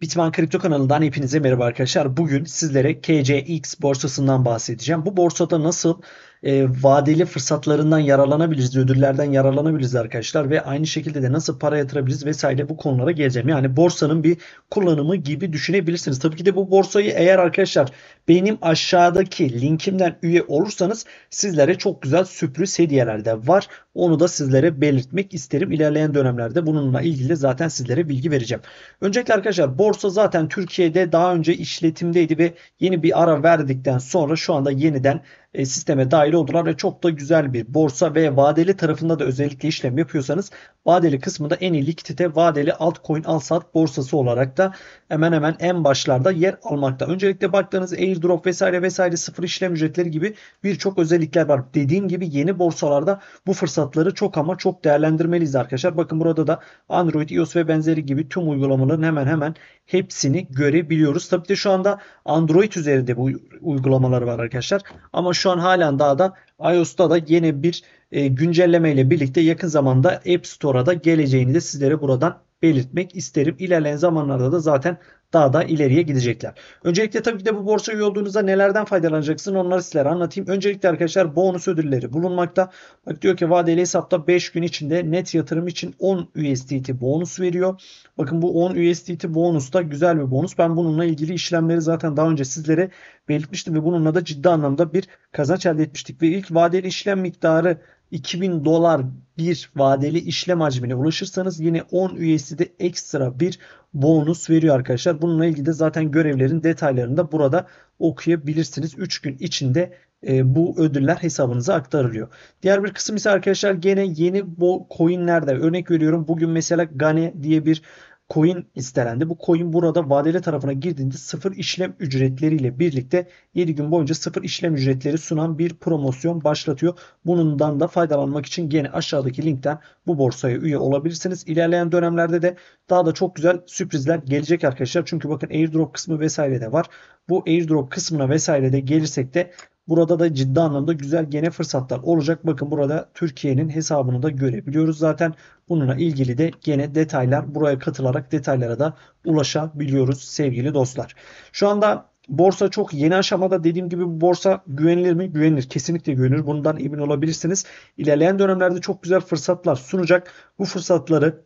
Bitman Kripto kanalından hepinize merhaba arkadaşlar. Bugün sizlere KCX borsasından bahsedeceğim. Bu borsada nasıl e, vadeli fırsatlarından yararlanabiliriz, ödüllerden yararlanabiliriz arkadaşlar ve aynı şekilde de nasıl para yatırabiliriz vesaire bu konulara geleceğim. Yani borsanın bir kullanımı gibi düşünebilirsiniz. Tabii ki de bu borsayı eğer arkadaşlar benim aşağıdaki linkimden üye olursanız sizlere çok güzel sürpriz hediyeler de var. Onu da sizlere belirtmek isterim. İlerleyen dönemlerde bununla ilgili zaten sizlere bilgi vereceğim. Öncelikle arkadaşlar borsa zaten Türkiye'de daha önce işletimdeydi ve yeni bir ara verdikten sonra şu anda yeniden e, sisteme dahil oldular ve çok da güzel bir borsa ve vadeli tarafında da özellikle işlem yapıyorsanız vadeli kısmında en iyi likidite vadeli altcoin al sat borsası olarak da hemen hemen en başlarda yer almakta. Öncelikle baktığınız airdrop vesaire vesaire sıfır işlem ücretleri gibi birçok özellikler var. Dediğim gibi yeni borsalarda bu fırsatları çok ama çok değerlendirmeliyiz arkadaşlar. Bakın burada da Android, iOS ve benzeri gibi tüm uygulamaların hemen hemen hepsini görebiliyoruz. Tabii de şu anda Android üzerinde bu uygulamalar var arkadaşlar. Ama şu şu an halen daha da iOS'ta da yeni bir e, güncelleme ile birlikte yakın zamanda App Store'a da geleceğini de sizlere buradan belirtmek isterim. İlerleyen zamanlarda da zaten daha da ileriye gidecekler. Öncelikle tabii ki de bu borsa üye olduğunuzda nelerden faydalanacaksın onları sizlere anlatayım. Öncelikle arkadaşlar bonus ödülleri bulunmakta. Bak diyor ki vadeli hesapta 5 gün içinde net yatırım için 10 USDT bonus veriyor. Bakın bu 10 USDT bonus da güzel bir bonus. Ben bununla ilgili işlemleri zaten daha önce sizlere belirtmiştim ve bununla da ciddi anlamda bir kazanç elde etmiştik. Ve ilk vadeli işlem miktarı 2000 dolar bir vadeli işlem hacmine ulaşırsanız yine 10 üyesi de ekstra bir bonus veriyor arkadaşlar. Bununla ilgili de zaten görevlerin detaylarını da burada okuyabilirsiniz. 3 gün içinde e, bu ödüller hesabınıza aktarılıyor. Diğer bir kısım ise arkadaşlar gene yeni bu coinlerde örnek veriyorum. Bugün mesela Gane diye bir coin istenendi. Bu coin burada vadeli tarafına girdiğinde sıfır işlem ücretleriyle birlikte 7 gün boyunca sıfır işlem ücretleri sunan bir promosyon başlatıyor. Bundan da faydalanmak için gene aşağıdaki linkten bu borsaya üye olabilirsiniz. İlerleyen dönemlerde de daha da çok güzel sürprizler gelecek arkadaşlar. Çünkü bakın airdrop kısmı vesaire de var. Bu airdrop kısmına vesaire de gelirsek de Burada da ciddi anlamda güzel gene fırsatlar olacak. Bakın burada Türkiye'nin hesabını da görebiliyoruz zaten. Bununla ilgili de gene detaylar buraya katılarak detaylara da ulaşabiliyoruz sevgili dostlar. Şu anda Borsa çok yeni aşamada dediğim gibi bu borsa güvenilir mi? Güvenilir. Kesinlikle güvenilir. Bundan emin olabilirsiniz. İlerleyen dönemlerde çok güzel fırsatlar sunacak. Bu fırsatları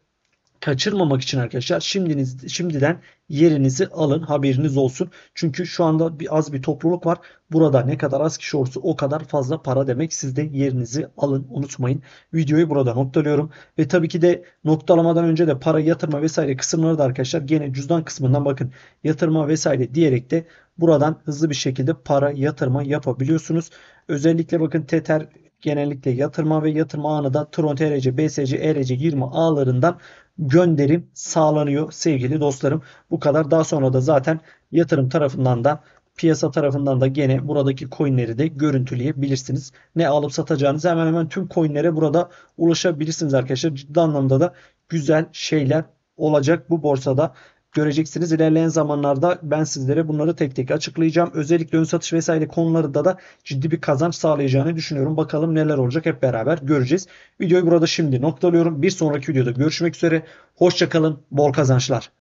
kaçırmamak için arkadaşlar şimdiniz, şimdiden yerinizi alın haberiniz olsun. Çünkü şu anda bir az bir topluluk var. Burada ne kadar az kişi olursa o kadar fazla para demek. Siz de yerinizi alın unutmayın. Videoyu burada noktalıyorum. Ve tabii ki de noktalamadan önce de para yatırma vesaire kısımları da arkadaşlar gene cüzdan kısmından bakın yatırma vesaire diyerek de buradan hızlı bir şekilde para yatırma yapabiliyorsunuz. Özellikle bakın Tether genellikle yatırma ve yatırma anı da Tron, TRC, BSC, ERC, 20 ağlarından gönderim sağlanıyor sevgili dostlarım. Bu kadar. Daha sonra da zaten yatırım tarafından da piyasa tarafından da gene buradaki coinleri de görüntüleyebilirsiniz. Ne alıp satacağınız hemen hemen tüm coinlere burada ulaşabilirsiniz arkadaşlar. Ciddi anlamda da güzel şeyler olacak bu borsada göreceksiniz. İlerleyen zamanlarda ben sizlere bunları tek tek açıklayacağım. Özellikle ön satış vesaire konularında da ciddi bir kazanç sağlayacağını düşünüyorum. Bakalım neler olacak hep beraber göreceğiz. Videoyu burada şimdi noktalıyorum. Bir sonraki videoda görüşmek üzere. Hoşçakalın. Bol kazançlar.